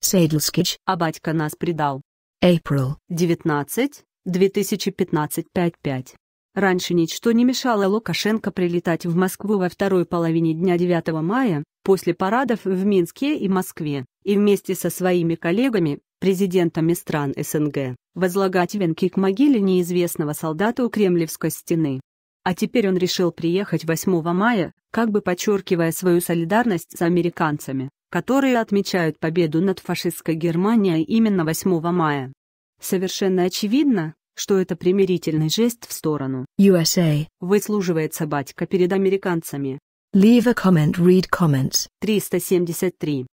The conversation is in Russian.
Сейдлскич, а батька нас предал. April 19, 2015 5.5. Раньше ничто не мешало Лукашенко прилетать в Москву во второй половине дня 9 мая, после парадов в Минске и Москве, и вместе со своими коллегами, президентами стран СНГ, возлагать венки к могиле неизвестного солдата у Кремлевской стены. А теперь он решил приехать 8 мая, как бы подчеркивая свою солидарность с американцами которые отмечают победу над фашистской Германией именно 8 мая. Совершенно очевидно, что это примирительный жест в сторону USA. Выслуживается батька перед американцами. Leave a comment, read comments. 373.